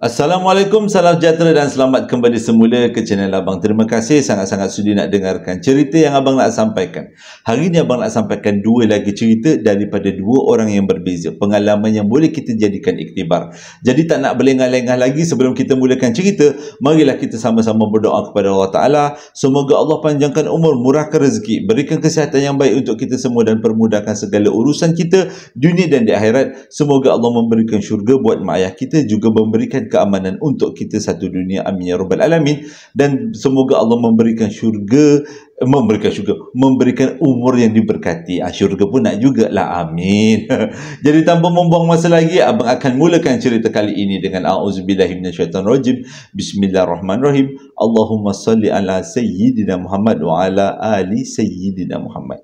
Assalamualaikum, salam sejahtera dan selamat kembali semula ke channel Abang. Terima kasih sangat-sangat sudi nak dengarkan cerita yang Abang nak sampaikan. Hari ini Abang nak sampaikan dua lagi cerita daripada dua orang yang berbeza. Pengalaman yang boleh kita jadikan iktibar. Jadi tak nak berlengah-lengah lagi sebelum kita mulakan cerita, marilah kita sama-sama berdoa kepada Allah Ta'ala. Semoga Allah panjangkan umur, murahkan rezeki, berikan kesihatan yang baik untuk kita semua dan permudahkan segala urusan kita, dunia dan di akhirat. Semoga Allah memberikan syurga buat mak ayah kita, juga memberikan keamanan untuk kita satu dunia amin ya rabbal alamin dan semoga Allah memberikan syurga memberikan syurga memberikan umur yang diberkati ah, syurga pun nak juga lah amin jadi tanpa membuang masa lagi abang akan mulakan cerita kali ini dengan auzubillahi minasyaitonirrajim bismillahirrahmanirrahim Allahumma salli ala sayyidina Muhammad wa ala ali sayyidina Muhammad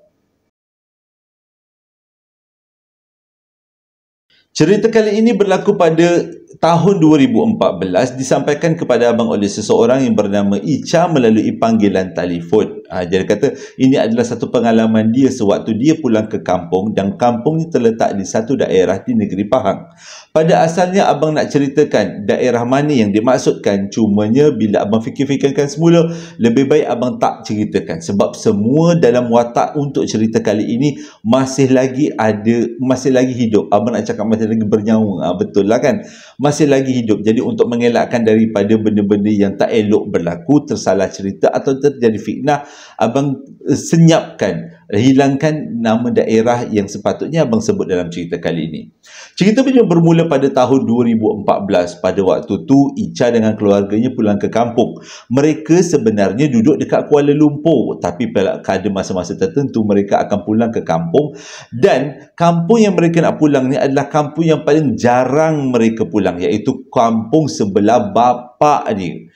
Cerita kali ini berlaku pada tahun 2014 disampaikan kepada abang oleh seseorang yang bernama Icha melalui panggilan telefon. Ha, dia kata ini adalah satu pengalaman dia sewaktu dia pulang ke kampung dan kampungnya terletak di satu daerah di negeri Pahang. Pada asalnya abang nak ceritakan daerah mana yang dimaksudkan cumanya bila abang fikir-fikirkan semula lebih baik abang tak ceritakan sebab semua dalam watak untuk cerita kali ini masih lagi ada masih lagi hidup abang nak cakap masih lagi bernyawa ha, betul lah kan masih lagi hidup jadi untuk mengelakkan daripada benda-benda yang tak elok berlaku tersalah cerita atau terjadi fitnah abang eh, senyapkan hilangkan nama daerah yang sepatutnya abang sebut dalam cerita kali ini. Cerita punya bermula pada tahun 2014. Pada waktu tu, Ica dengan keluarganya pulang ke kampung. Mereka sebenarnya duduk dekat Kuala Lumpur. Tapi pada kada masa-masa tertentu, mereka akan pulang ke kampung. Dan kampung yang mereka nak pulang ni adalah kampung yang paling jarang mereka pulang. Iaitu kampung sebelah bapak ni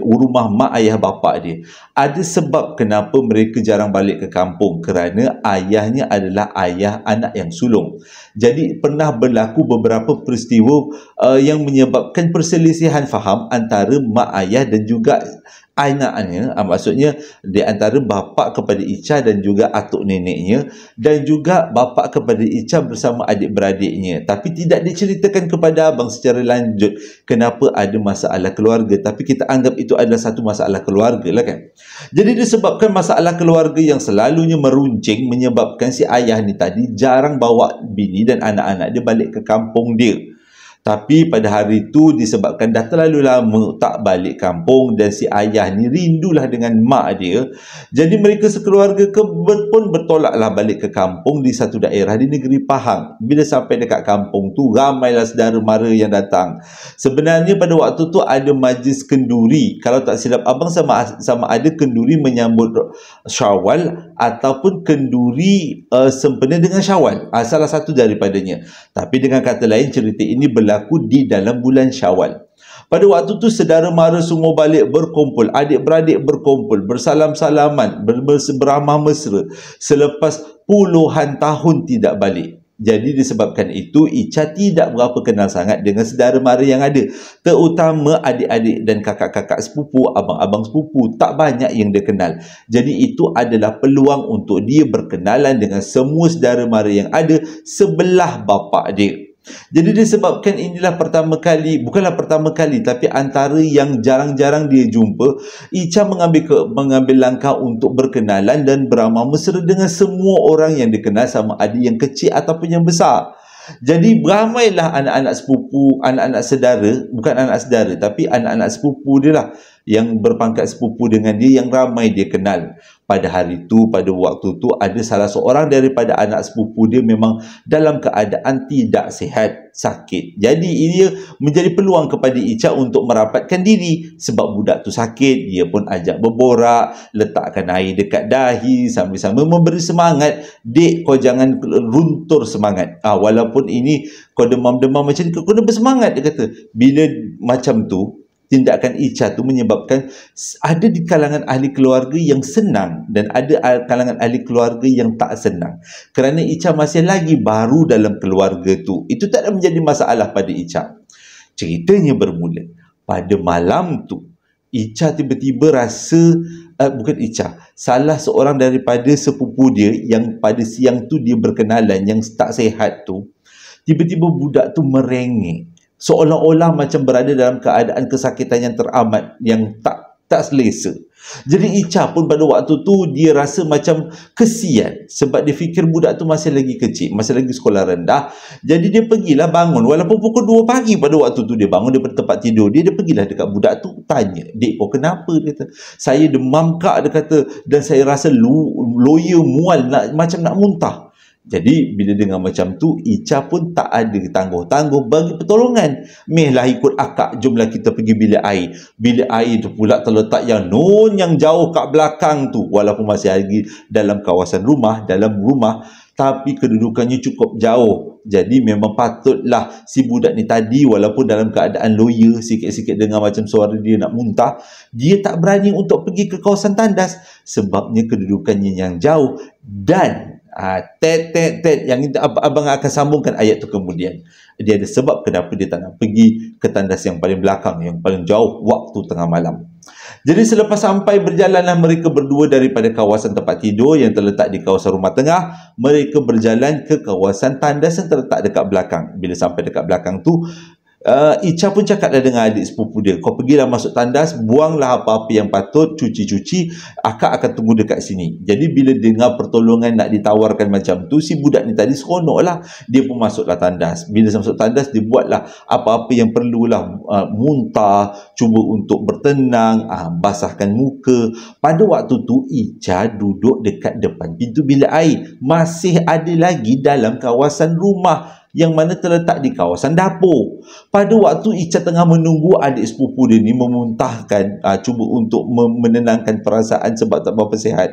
rumah mak ayah bapa dia. Ada sebab kenapa mereka jarang balik ke kampung kerana ayahnya adalah ayah anak yang sulung. Jadi pernah berlaku beberapa peristiwa uh, yang menyebabkan perselisihan faham antara mak ayah dan juga anaknya uh, ah, maksudnya di antara bapa kepada Ica dan juga atuk neneknya dan juga bapa kepada Ica bersama adik-beradiknya tapi tidak diceritakan kepada abang secara lanjut kenapa ada masalah keluarga tapi kita anggap itu adalah satu masalah keluarga lah kan jadi disebabkan masalah keluarga yang selalunya meruncing menyebabkan si ayah ni tadi jarang bawa bini dan anak-anak dia balik ke kampung dia tapi pada hari itu disebabkan dah terlalu lama tak balik kampung dan si ayah ni rindulah dengan mak dia. Jadi mereka sekeluarga ke, pun bertolaklah balik ke kampung di satu daerah di negeri Pahang. Bila sampai dekat kampung tu ramailah saudara mara yang datang. Sebenarnya pada waktu tu ada majlis kenduri. Kalau tak silap abang sama sama ada kenduri menyambut syawal ataupun kenduri uh, sempena dengan syawal. Uh, salah satu daripadanya. Tapi dengan kata lain cerita ini berlaku berlaku di dalam bulan syawal pada waktu tu sedara mara semua balik berkumpul adik-beradik berkumpul bersalam-salaman beramah mesra selepas puluhan tahun tidak balik jadi disebabkan itu Icha tidak berapa kenal sangat dengan sedara mara yang ada terutama adik-adik dan kakak-kakak sepupu abang-abang sepupu tak banyak yang dia kenal jadi itu adalah peluang untuk dia berkenalan dengan semua sedara mara yang ada sebelah bapak dia jadi disebabkan inilah pertama kali, bukanlah pertama kali tapi antara yang jarang-jarang dia jumpa, Icha mengambil ke, mengambil langkah untuk berkenalan dan beramah mesra dengan semua orang yang dikenal sama ada yang kecil ataupun yang besar. Jadi ramailah anak-anak sepupu, anak-anak sedara, bukan anak sedara tapi anak-anak sepupu dia lah yang berpangkat sepupu dengan dia yang ramai dia kenal pada hari itu pada waktu itu ada salah seorang daripada anak sepupu dia memang dalam keadaan tidak sihat sakit jadi ini menjadi peluang kepada Ica untuk merapatkan diri sebab budak tu sakit dia pun ajak berborak letakkan air dekat dahi sambil-sambil memberi semangat dek kau jangan runtur semangat ah, walaupun ini kau demam-demam macam ni kau kena bersemangat dia kata bila macam tu tindakan Ica tu menyebabkan ada di kalangan ahli keluarga yang senang dan ada kalangan ahli keluarga yang tak senang kerana Ica masih lagi baru dalam keluarga tu itu tak ada menjadi masalah pada Ica. ceritanya bermula pada malam tu Ica tiba-tiba rasa Uh, bukan Ica, salah seorang daripada sepupu dia yang pada siang tu dia berkenalan yang tak sehat tu tiba-tiba budak tu merengek seolah-olah macam berada dalam keadaan kesakitan yang teramat yang tak tak selesa. Jadi Ica pun pada waktu tu dia rasa macam kesian sebab dia fikir budak tu masih lagi kecil, masih lagi sekolah rendah. Jadi dia pergilah bangun walaupun pukul 2 pagi pada waktu tu dia bangun daripada tempat tidur dia dia pergilah dekat budak tu tanya, "Dek, kau kenapa?" dia kata. "Saya demam kak," dia kata dan saya rasa lu, loya mual nak, macam nak muntah. Jadi bila dengar macam tu Ica pun tak ada tangguh-tangguh bagi pertolongan. Mehlah ikut akak jumlah kita pergi bilik air. Bilik air tu pula terletak yang nun yang jauh kat belakang tu walaupun masih lagi dalam kawasan rumah, dalam rumah tapi kedudukannya cukup jauh. Jadi memang patutlah si budak ni tadi walaupun dalam keadaan lawyer sikit-sikit dengar macam suara dia nak muntah, dia tak berani untuk pergi ke kawasan tandas sebabnya kedudukannya yang jauh dan Ted, Ted, Ted yang abang akan sambungkan ayat tu kemudian dia ada sebab kenapa dia tak nak pergi ke tandas yang paling belakang yang paling jauh waktu tengah malam jadi selepas sampai berjalanlah mereka berdua daripada kawasan tempat tidur yang terletak di kawasan rumah tengah mereka berjalan ke kawasan tandas yang terletak dekat belakang bila sampai dekat belakang tu uh, Ica pun cakap dah dengan adik sepupu dia kau pergi dah masuk tandas buanglah apa-apa yang patut cuci-cuci akak akan tunggu dekat sini jadi bila dengar pertolongan nak ditawarkan macam tu si budak ni tadi seronok lah dia pun masuklah tandas bila masuk tandas dia buatlah apa-apa yang perlulah uh, muntah cuba untuk bertenang uh, basahkan muka pada waktu tu Ica duduk dekat depan pintu bilik air masih ada lagi dalam kawasan rumah yang mana terletak di kawasan dapur. Pada waktu Ica tengah menunggu adik sepupu dia ni memuntahkan, uh, cuba untuk menenangkan perasaan sebab tak berapa sihat.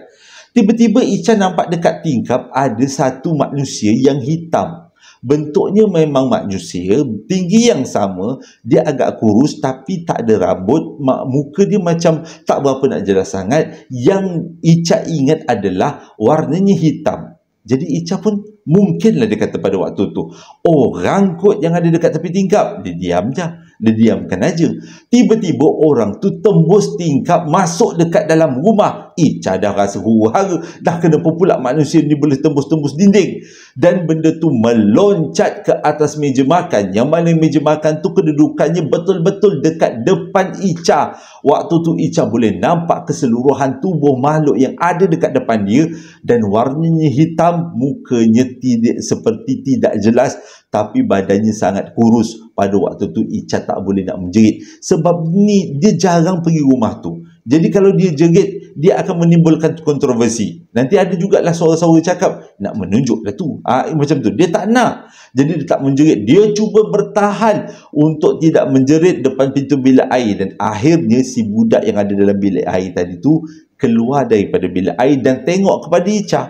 Tiba-tiba Ica nampak dekat tingkap ada satu manusia yang hitam. Bentuknya memang manusia, tinggi yang sama, dia agak kurus tapi tak ada rambut, muka dia macam tak berapa nak jelas sangat. Yang Ica ingat adalah warnanya hitam. Jadi Ica pun mungkinlah dia kata pada waktu tu orang kot yang ada dekat tepi tingkap dia diam je dia diamkan aja tiba-tiba orang tu tembus tingkap masuk dekat dalam rumah eh cadah rasa huru-hara dah kena pula manusia ni boleh tembus-tembus dinding dan benda tu meloncat ke atas meja makan yang mana meja makan tu kedudukannya betul-betul dekat depan Ica waktu tu Ica boleh nampak keseluruhan tubuh makhluk yang ada dekat depan dia dan warnanya hitam mukanya tidak seperti tidak jelas tapi badannya sangat kurus pada waktu tu Ica tak boleh nak menjerit sebab ni dia jarang pergi rumah tu jadi kalau dia jerit dia akan menimbulkan kontroversi nanti ada juga lah suara-suara cakap nak menunjuk menunjuklah tu ha, macam tu dia tak nak jadi dia tak menjerit dia cuba bertahan untuk tidak menjerit depan pintu bilik air dan akhirnya si budak yang ada dalam bilik air tadi tu keluar daripada bilik air dan tengok kepada Ica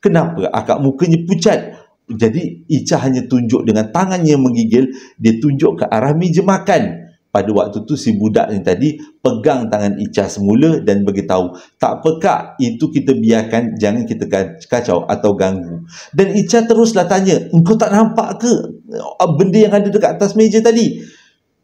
kenapa akak mukanya pucat jadi Ica hanya tunjuk dengan tangannya menggigil dia tunjuk ke arah meja makan pada waktu tu si budak ni tadi pegang tangan Ica semula dan beritahu tak apa itu kita biarkan jangan kita kacau atau ganggu dan Ica teruslah tanya engkau tak nampak ke eh, benda yang ada dekat atas meja tadi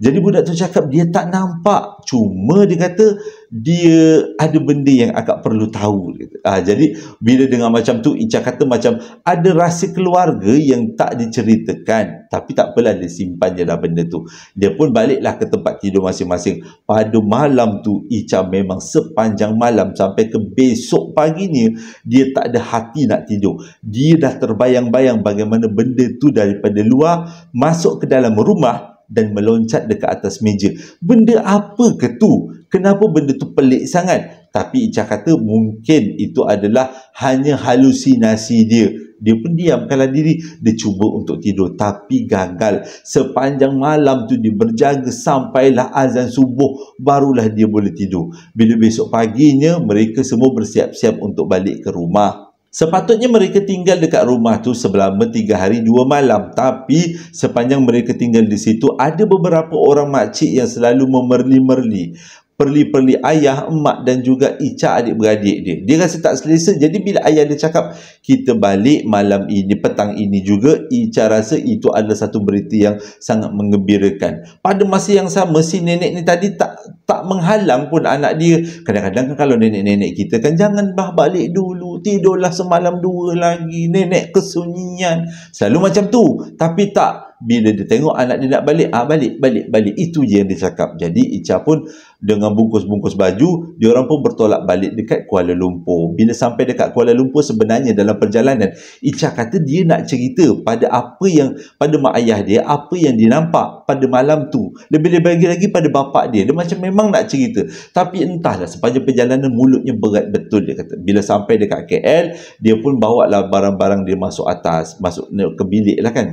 jadi budak tu cakap dia tak nampak cuma dia kata dia ada benda yang agak perlu tahu. Ha, jadi bila dengar macam tu Ica kata macam ada rahsia keluarga yang tak diceritakan tapi tak apalah dia simpan je lah benda tu. Dia pun baliklah ke tempat tidur masing-masing. Pada malam tu Ica memang sepanjang malam sampai ke besok paginya dia tak ada hati nak tidur. Dia dah terbayang-bayang bagaimana benda tu daripada luar masuk ke dalam rumah dan meloncat dekat atas meja. Benda apa ke tu? Kenapa benda tu pelik sangat? Tapi Ica kata mungkin itu adalah hanya halusinasi dia. Dia pun diamkanlah diri. Dia cuba untuk tidur tapi gagal. Sepanjang malam tu dia berjaga sampailah azan subuh barulah dia boleh tidur. Bila besok paginya mereka semua bersiap-siap untuk balik ke rumah. Sepatutnya mereka tinggal dekat rumah tu selama tiga hari dua malam. Tapi sepanjang mereka tinggal di situ, ada beberapa orang makcik yang selalu memerli-merli perli-perli ayah, emak dan juga Ica adik-beradik dia. Dia rasa tak selesa. Jadi bila ayah dia cakap, kita balik malam ini, petang ini juga, Ica rasa itu adalah satu berita yang sangat mengembirakan. Pada masa yang sama, si nenek ni tadi tak tak menghalang pun anak dia. Kadang-kadang kan kalau nenek-nenek kita kan, jangan bah balik dulu, tidurlah semalam dua lagi, nenek kesunyian. Selalu macam tu. Tapi tak, bila dia tengok anak dia nak balik, ah balik, balik, balik. Itu je yang dia cakap. Jadi Ica pun dengan bungkus-bungkus baju, dia orang pun bertolak balik dekat Kuala Lumpur. Bila sampai dekat Kuala Lumpur sebenarnya dalam perjalanan, Ica kata dia nak cerita pada apa yang pada mak ayah dia, apa yang dia nampak pada malam tu. Lebih-lebih lagi, lagi pada bapak dia. Dia macam memang nak cerita. Tapi entahlah sepanjang perjalanan mulutnya berat betul dia kata. Bila sampai dekat KL, dia pun bawa lah barang-barang dia masuk atas, masuk ke bilik lah kan.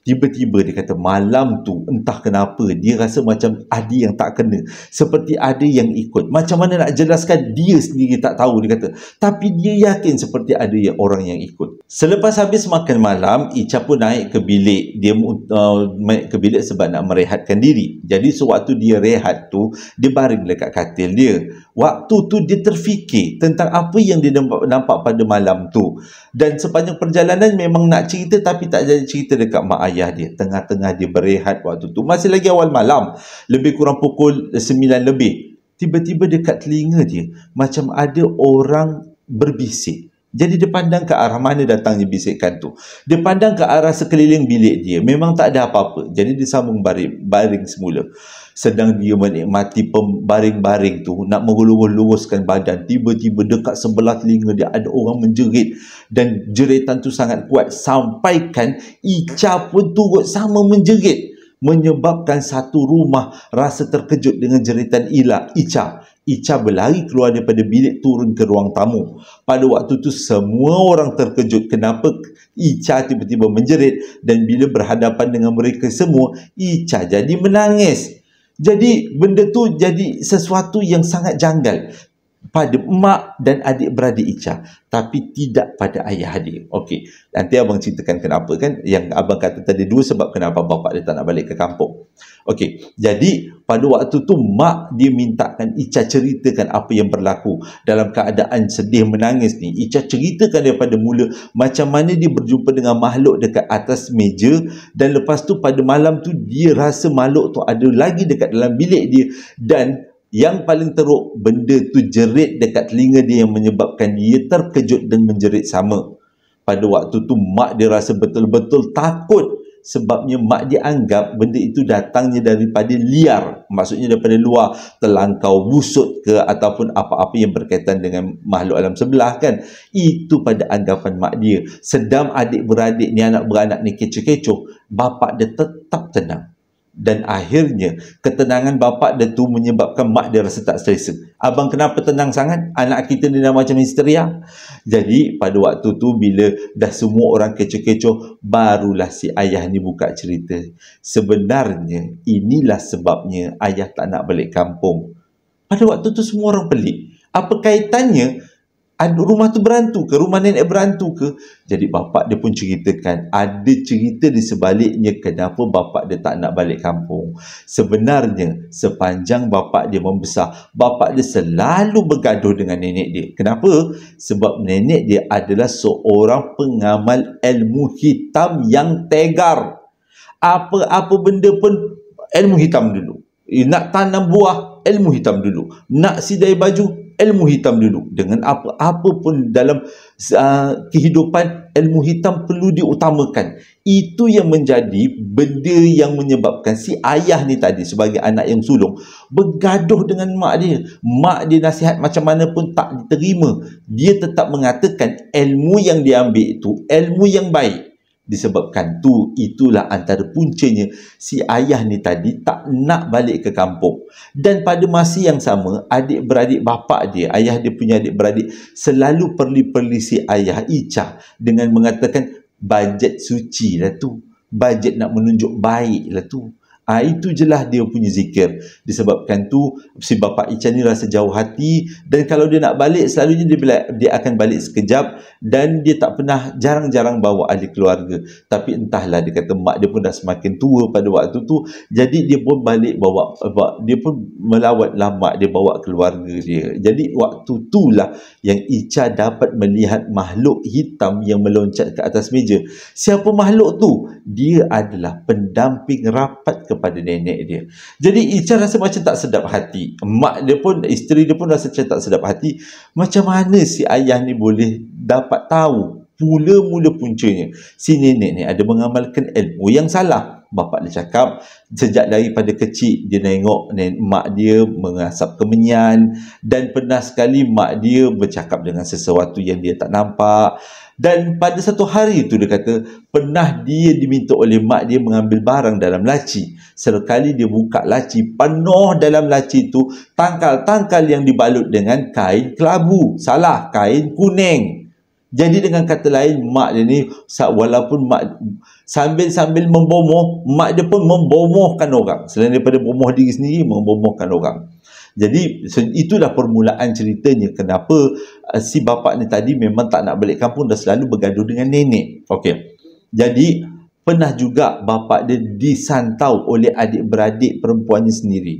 Tiba-tiba dia kata malam tu entah kenapa dia rasa macam ada yang tak kena. Seperti ada yang ikut. Macam mana nak jelaskan dia sendiri tak tahu dia kata. Tapi dia yakin seperti ada yang orang yang ikut. Selepas habis makan malam, Icha pun naik ke bilik. Dia uh, naik ke bilik sebab nak merehatkan diri. Jadi sewaktu dia rehat tu, dia baring dekat katil dia. Waktu tu dia terfikir tentang apa yang dia nampak, nampak pada malam tu. Dan sepanjang perjalanan memang nak cerita tapi tak jadi cerita dekat mak ayah dia. Tengah-tengah dia berehat waktu tu. Masih lagi awal malam. Lebih kurang pukul 9 lebih. Tiba-tiba dekat telinga dia macam ada orang berbisik. Jadi dia pandang ke arah mana datangnya bisikan tu. Dia pandang ke arah sekeliling bilik dia. Memang tak ada apa-apa. Jadi dia sambung baring, baring semula. Sedang dia menikmati baring baring tu. Nak mengulur-uluruskan badan. Tiba-tiba dekat sebelah telinga dia ada orang menjerit. Dan jeritan tu sangat kuat. Sampaikan Ica pun turut sama menjerit. Menyebabkan satu rumah rasa terkejut dengan jeritan Ila, Ica. Ica berlari keluar daripada bilik turun ke ruang tamu. Pada waktu itu semua orang terkejut kenapa Ica tiba-tiba menjerit dan bila berhadapan dengan mereka semua Ica jadi menangis. Jadi benda tu jadi sesuatu yang sangat janggal pada mak dan adik-beradik Ica tapi tidak pada ayah dia. Okey. Nanti abang ceritakan kenapa kan yang abang kata tadi dua sebab kenapa bapa dia tak nak balik ke kampung. Okey. Jadi pada waktu tu mak dia mintakan Ica ceritakan apa yang berlaku dalam keadaan sedih menangis ni. Ica ceritakan daripada mula macam mana dia berjumpa dengan makhluk dekat atas meja dan lepas tu pada malam tu dia rasa makhluk tu ada lagi dekat dalam bilik dia dan yang paling teruk benda tu jerit dekat telinga dia yang menyebabkan dia terkejut dan menjerit sama pada waktu tu mak dia rasa betul-betul takut sebabnya mak dia anggap benda itu datangnya daripada liar maksudnya daripada luar terlangkau busut ke ataupun apa-apa yang berkaitan dengan makhluk alam sebelah kan itu pada anggapan mak dia sedang adik beradik ni anak beranak ni kecoh-kecoh bapak dia tetap tenang dan akhirnya ketenangan bapa dia tu menyebabkan mak dia rasa tak selesa. Abang kenapa tenang sangat? Anak kita ni dah macam Misteria. Jadi pada waktu tu bila dah semua orang kecoh-kecoh barulah si ayah ni buka cerita. Sebenarnya inilah sebabnya ayah tak nak balik kampung. Pada waktu tu semua orang pelik. Apa kaitannya rumah tu berantu ke rumah nenek berantu ke jadi bapak dia pun ceritakan ada cerita di sebaliknya kenapa bapak dia tak nak balik kampung sebenarnya sepanjang bapak dia membesar bapak dia selalu bergaduh dengan nenek dia kenapa sebab nenek dia adalah seorang pengamal ilmu hitam yang tegar apa-apa benda pun ilmu hitam dulu nak tanam buah ilmu hitam dulu nak sidai baju ilmu hitam dulu dengan apa-apa pun dalam uh, kehidupan ilmu hitam perlu diutamakan itu yang menjadi benda yang menyebabkan si ayah ni tadi sebagai anak yang sulung bergaduh dengan mak dia mak dia nasihat macam mana pun tak diterima dia tetap mengatakan ilmu yang diambil itu ilmu yang baik disebabkan tu itulah antara puncanya si ayah ni tadi tak nak balik ke kampung dan pada masa yang sama adik beradik bapa dia ayah dia punya adik beradik selalu perli-perli si ayah Ica dengan mengatakan bajet suci lah tu bajet nak menunjuk baik lah tu Ha, itu jelah dia punya zikir. Disebabkan tu si bapa Ican ni rasa jauh hati dan kalau dia nak balik selalunya dia dia akan balik sekejap dan dia tak pernah jarang-jarang bawa ahli keluarga. Tapi entahlah dia kata mak dia pun dah semakin tua pada waktu tu jadi dia pun balik bawa, bawa dia pun melawat lama dia bawa keluarga dia. Jadi waktu itulah yang Ica dapat melihat makhluk hitam yang meloncat ke atas meja. Siapa makhluk tu? Dia adalah pendamping rapat kepada kepada nenek dia. Jadi Ica rasa macam tak sedap hati. Mak dia pun, isteri dia pun rasa macam tak sedap hati. Macam mana si ayah ni boleh dapat tahu pula mula puncanya si nenek ni ada mengamalkan ilmu yang salah. Bapa dia cakap sejak daripada kecil dia nengok nen, mak dia mengasap kemenyan dan pernah sekali mak dia bercakap dengan sesuatu yang dia tak nampak. Dan pada satu hari itu dia kata, pernah dia diminta oleh mak dia mengambil barang dalam laci. Sekali dia buka laci, penuh dalam laci itu tangkal-tangkal yang dibalut dengan kain kelabu. Salah, kain kuning. Jadi dengan kata lain, mak dia ni walaupun mak sambil-sambil membomoh, mak dia pun membomohkan orang. Selain daripada bomoh diri sendiri, membomohkan orang. Jadi itulah permulaan ceritanya kenapa uh, si bapa ni tadi memang tak nak balik kampung dah selalu bergaduh dengan nenek. Okey. Jadi pernah juga bapa dia disantau oleh adik-beradik perempuannya sendiri.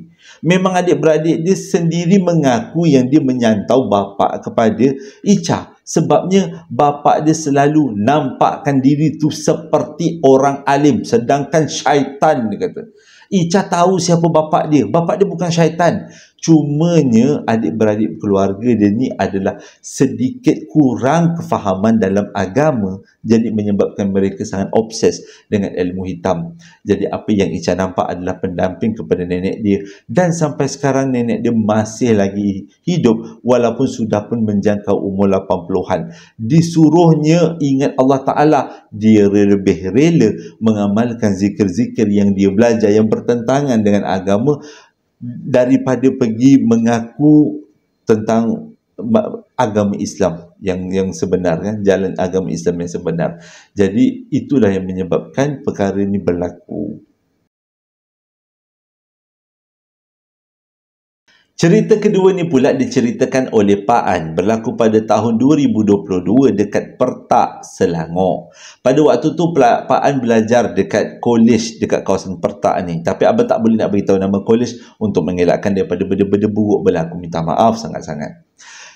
Memang adik-beradik dia sendiri mengaku yang dia menyantau bapa kepada Ica sebabnya bapa dia selalu nampakkan diri tu seperti orang alim sedangkan syaitan dia kata. Ica tahu siapa bapa dia. Bapa dia bukan syaitan. Cumanya adik-beradik keluarga dia ni adalah sedikit kurang kefahaman dalam agama jadi menyebabkan mereka sangat obses dengan ilmu hitam. Jadi apa yang Ica nampak adalah pendamping kepada nenek dia dan sampai sekarang nenek dia masih lagi hidup walaupun sudah pun menjangka umur 80-an. Disuruhnya ingat Allah Ta'ala dia lebih rela mengamalkan zikir-zikir yang dia belajar yang bertentangan dengan agama daripada pergi mengaku tentang agama Islam yang yang sebenarnya kan? jalan agama Islam yang sebenar. Jadi itulah yang menyebabkan perkara ini berlaku. Cerita kedua ni pula diceritakan oleh Pak An berlaku pada tahun 2022 dekat Pertak, Selangor. Pada waktu tu Pak An belajar dekat kolej dekat kawasan Pertak ni. Tapi abang tak boleh nak beritahu nama kolej untuk mengelakkan daripada benda-benda buruk berlaku. Minta maaf sangat-sangat.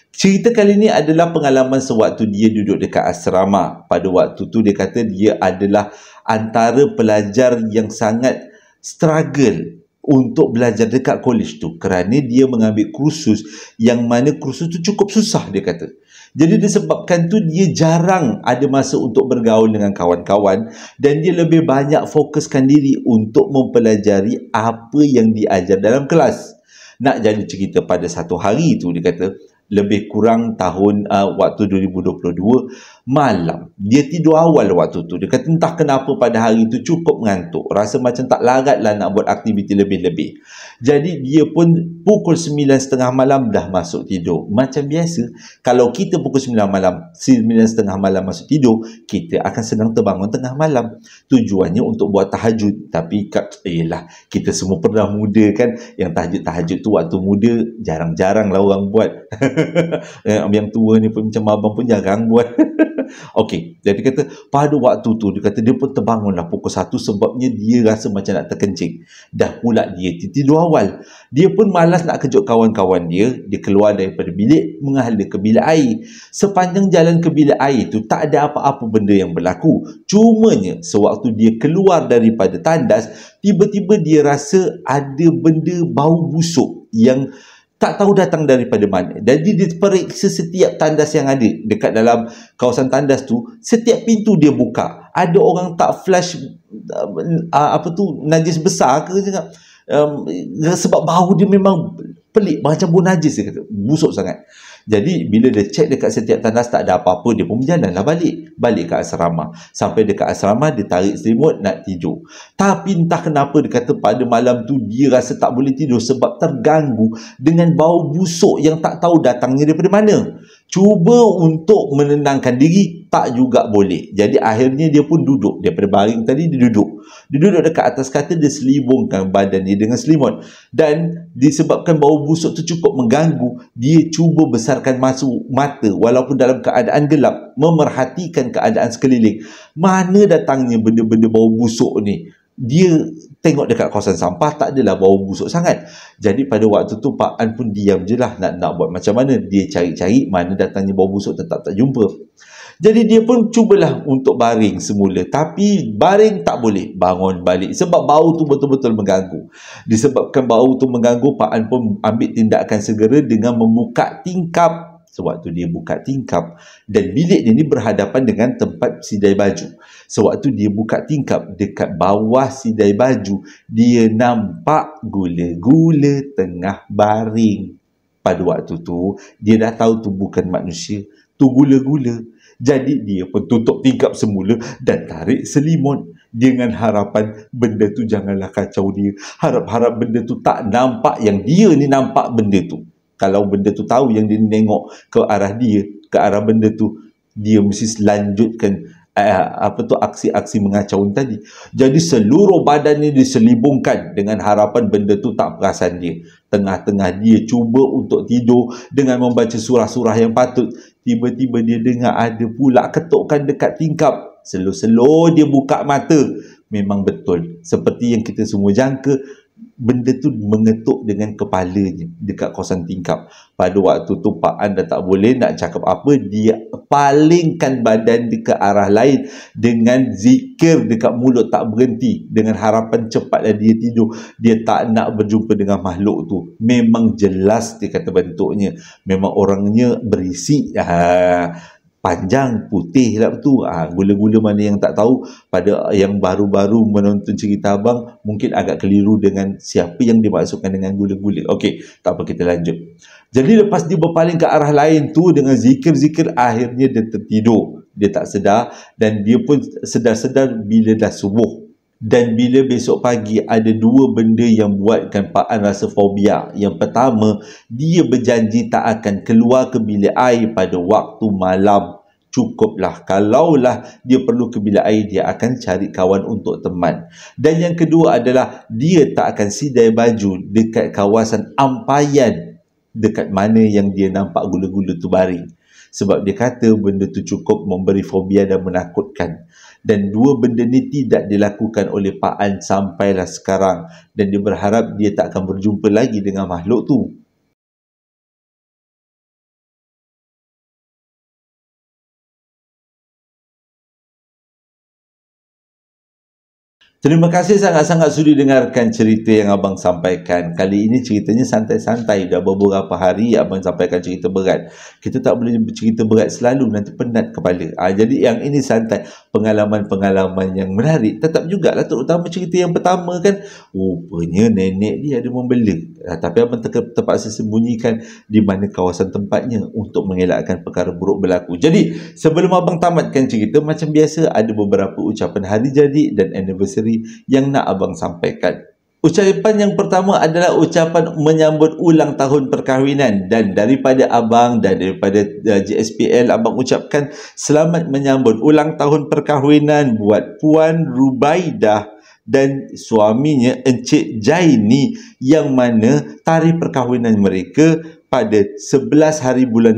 Cerita kali ni adalah pengalaman sewaktu dia duduk dekat asrama. Pada waktu tu dia kata dia adalah antara pelajar yang sangat struggle untuk belajar dekat college tu kerana dia mengambil kursus yang mana kursus tu cukup susah dia kata. Jadi disebabkan tu dia jarang ada masa untuk bergaul dengan kawan-kawan dan dia lebih banyak fokuskan diri untuk mempelajari apa yang diajar dalam kelas. Nak jadi cerita pada satu hari tu dia kata lebih kurang tahun uh, waktu 2022 malam. Dia tidur awal waktu tu. Dia kata entah kenapa pada hari tu cukup mengantuk. Rasa macam tak larat lah nak buat aktiviti lebih-lebih. Jadi dia pun pukul 9.30 malam dah masuk tidur. Macam biasa, kalau kita pukul 9 malam, 9.30 malam masuk tidur, kita akan sedang terbangun tengah malam. Tujuannya untuk buat tahajud. Tapi, eh kita semua pernah muda kan. Yang tahajud-tahajud tu waktu muda, jarang-jarang lah orang buat. yang tua ni pun macam abang pun jarang buat. Okey, jadi kata pada waktu tu dia kata dia pun terbangunlah pukul 1 sebabnya dia rasa macam nak terkencing. Dah pula dia tidur awal. Dia pun malas nak kejut kawan-kawan dia, dia keluar daripada bilik menghala ke bilik air. Sepanjang jalan ke bilik air tu tak ada apa-apa benda yang berlaku. Cumanya sewaktu dia keluar daripada tandas, tiba-tiba dia rasa ada benda bau busuk yang tak tahu datang daripada mana. Jadi diperiksa setiap tandas yang ada dekat dalam kawasan tandas tu, setiap pintu dia buka. Ada orang tak flash uh, apa tu najis besar ke cakap um, sebab bau dia memang pelik macam bau najis dia kata, busuk sangat. Jadi bila dia cek dekat setiap tandas tak ada apa-apa dia pun berjalanlah balik. Balik ke asrama. Sampai dekat asrama dia tarik selimut nak tidur. Tapi entah kenapa dia kata pada malam tu dia rasa tak boleh tidur sebab terganggu dengan bau busuk yang tak tahu datangnya daripada mana cuba untuk menenangkan diri tak juga boleh jadi akhirnya dia pun duduk daripada baring tadi dia duduk dia duduk dekat atas katil dia selibungkan badan dia dengan selimut dan disebabkan bau busuk tu cukup mengganggu dia cuba besarkan masuk mata walaupun dalam keadaan gelap memerhatikan keadaan sekeliling mana datangnya benda-benda bau busuk ni dia tengok dekat kawasan sampah tak adalah bau busuk sangat jadi pada waktu tu Pak An pun diam je lah nak, nak buat macam mana dia cari-cari mana datangnya bau busuk tetap tak jumpa jadi dia pun cubalah untuk baring semula tapi baring tak boleh bangun balik sebab bau tu betul-betul mengganggu disebabkan bau tu mengganggu Pak An pun ambil tindakan segera dengan membuka tingkap sewaktu dia buka tingkap dan bilik dia ni berhadapan dengan tempat sidai baju sewaktu dia buka tingkap dekat bawah sidai baju dia nampak gula-gula tengah baring pada waktu tu dia dah tahu tu bukan manusia tu gula-gula jadi dia pun tutup tingkap semula dan tarik selimut dengan harapan benda tu janganlah kacau dia harap-harap benda tu tak nampak yang dia ni nampak benda tu kalau benda tu tahu yang dia nengok ke arah dia ke arah benda tu dia mesti selanjutkan eh, apa tu aksi-aksi mengacau tadi jadi seluruh badannya diselibungkan dengan harapan benda tu tak perasan dia tengah-tengah dia cuba untuk tidur dengan membaca surah-surah yang patut tiba-tiba dia dengar ada pula ketukan dekat tingkap selo-selo dia buka mata memang betul seperti yang kita semua jangka benda tu mengetuk dengan kepalanya dekat kawasan tingkap pada waktu tu Pak An tak boleh nak cakap apa dia palingkan badan ke arah lain dengan zikir dekat mulut tak berhenti dengan harapan cepatlah dia tidur dia tak nak berjumpa dengan makhluk tu memang jelas dia kata bentuknya memang orangnya berisik haa panjang putih lah tu ah ha, gula-gula mana yang tak tahu pada yang baru-baru menonton cerita abang mungkin agak keliru dengan siapa yang dimasukkan dengan gula-gula okey tak apa kita lanjut jadi lepas dia berpaling ke arah lain tu dengan zikir-zikir akhirnya dia tertidur dia tak sedar dan dia pun sedar-sedar bila dah subuh dan bila besok pagi ada dua benda yang buatkan Pak An rasa fobia. Yang pertama, dia berjanji tak akan keluar ke bilik air pada waktu malam. Cukuplah. Kalaulah dia perlu ke bilik air, dia akan cari kawan untuk teman. Dan yang kedua adalah, dia tak akan sidai baju dekat kawasan ampayan dekat mana yang dia nampak gula-gula tu baring sebab dia kata benda tu cukup memberi fobia dan menakutkan dan dua benda ni tidak dilakukan oleh Pak An sampailah sekarang dan dia berharap dia tak akan berjumpa lagi dengan makhluk tu Terima kasih sangat-sangat sudi dengarkan cerita yang abang sampaikan. Kali ini ceritanya santai-santai. Dah beberapa hari abang sampaikan cerita berat. Kita tak boleh cerita berat selalu. Nanti penat kepala. Ha, jadi yang ini santai. Pengalaman-pengalaman yang menarik. Tetap juga lah terutama cerita yang pertama kan. Rupanya nenek dia ada membeli. Ha, ah, tapi abang ter- terpaksa sembunyikan di mana kawasan tempatnya untuk mengelakkan perkara buruk berlaku. Jadi sebelum abang tamatkan cerita, macam biasa ada beberapa ucapan hari jadi dan anniversary yang nak abang sampaikan. Ucapan yang pertama adalah ucapan menyambut ulang tahun perkahwinan dan daripada abang dan daripada GSPL eh, abang ucapkan selamat menyambut ulang tahun perkahwinan buat Puan Rubaidah dan suaminya Encik Jaini yang mana tarikh perkahwinan mereka pada 11 hari bulan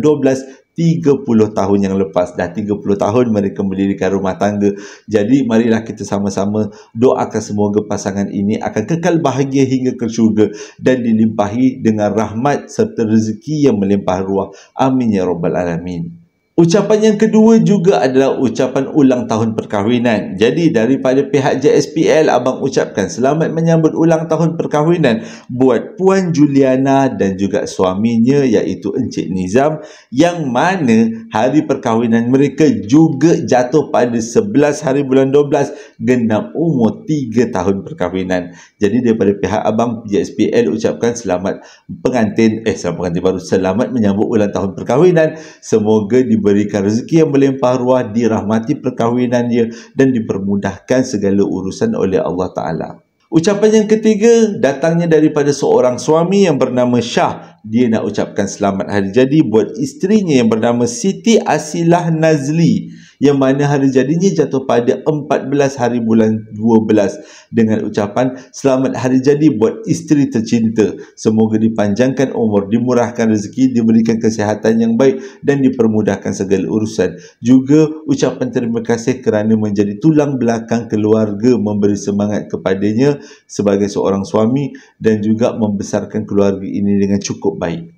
30 tahun yang lepas dah 30 tahun mereka mendirikan rumah tangga jadi marilah kita sama-sama doakan semoga pasangan ini akan kekal bahagia hingga ke syurga dan dilimpahi dengan rahmat serta rezeki yang melimpah ruah amin ya rabbal alamin Ucapan yang kedua juga adalah ucapan ulang tahun perkahwinan. Jadi daripada pihak JSPL, Abang ucapkan selamat menyambut ulang tahun perkahwinan buat Puan Juliana dan juga suaminya iaitu Encik Nizam yang mana hari perkahwinan mereka juga jatuh pada 11 hari bulan 12 genap umur 3 tahun perkahwinan. Jadi daripada pihak Abang JSPL ucapkan selamat pengantin, eh selamat pengantin baru, selamat menyambut ulang tahun perkahwinan. Semoga di diberikan rezeki yang melimpah ruah, dirahmati perkahwinan dia dan dipermudahkan segala urusan oleh Allah Ta'ala. Ucapan yang ketiga datangnya daripada seorang suami yang bernama Shah. Dia nak ucapkan selamat hari jadi buat isterinya yang bernama Siti Asilah Nazli yang mana hari jadinya jatuh pada 14 hari bulan 12 dengan ucapan selamat hari jadi buat isteri tercinta semoga dipanjangkan umur dimurahkan rezeki diberikan kesihatan yang baik dan dipermudahkan segala urusan juga ucapan terima kasih kerana menjadi tulang belakang keluarga memberi semangat kepadanya sebagai seorang suami dan juga membesarkan keluarga ini dengan cukup baik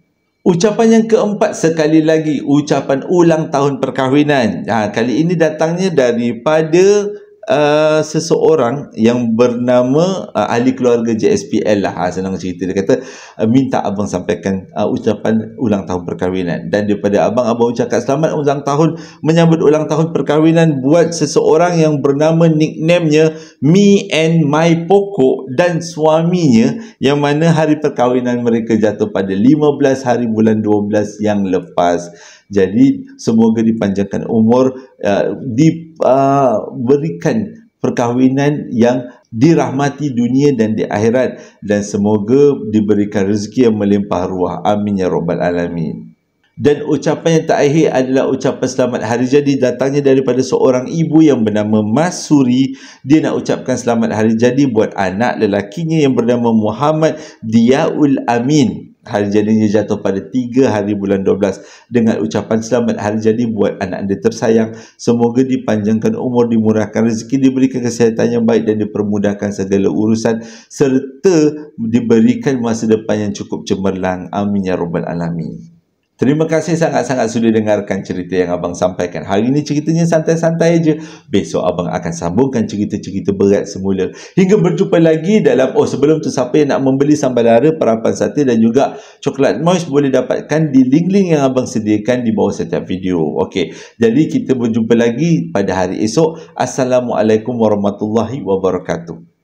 Ucapan yang keempat sekali lagi ucapan ulang tahun perkahwinan. Ha, kali ini datangnya daripada uh, seseorang yang bernama uh, ahli keluarga JSPL lah. Ha, senang cerita dia kata uh, minta abang sampaikan uh, ucapan ulang tahun perkahwinan dan daripada abang abang ucapkan selamat ulang tahun menyambut ulang tahun perkahwinan buat seseorang yang bernama nicknamenya me and my pokok dan suaminya yang mana hari perkahwinan mereka jatuh pada 15 hari bulan 12 yang lepas. Jadi semoga dipanjangkan umur uh, diberikan uh, perkahwinan yang dirahmati dunia dan di akhirat dan semoga diberikan rezeki yang melimpah ruah. Amin ya rabbal alamin dan ucapan yang terakhir adalah ucapan selamat hari jadi datangnya daripada seorang ibu yang bernama Masuri dia nak ucapkan selamat hari jadi buat anak lelakinya yang bernama Muhammad Diaul Amin hari jadinya jatuh pada 3 hari bulan 12 dengan ucapan selamat hari jadi buat anak anda tersayang semoga dipanjangkan umur dimurahkan rezeki diberikan kesihatan yang baik dan dipermudahkan segala urusan serta diberikan masa depan yang cukup cemerlang amin ya rabbal alamin Terima kasih sangat-sangat sudah dengarkan cerita yang abang sampaikan. Hari ini ceritanya santai-santai aja. Besok abang akan sambungkan cerita-cerita berat semula. Hingga berjumpa lagi dalam oh sebelum tu siapa yang nak membeli sambal lara, perapan sate dan juga coklat moist boleh dapatkan di link-link yang abang sediakan di bawah setiap video. Okey. Jadi kita berjumpa lagi pada hari esok. Assalamualaikum warahmatullahi wabarakatuh.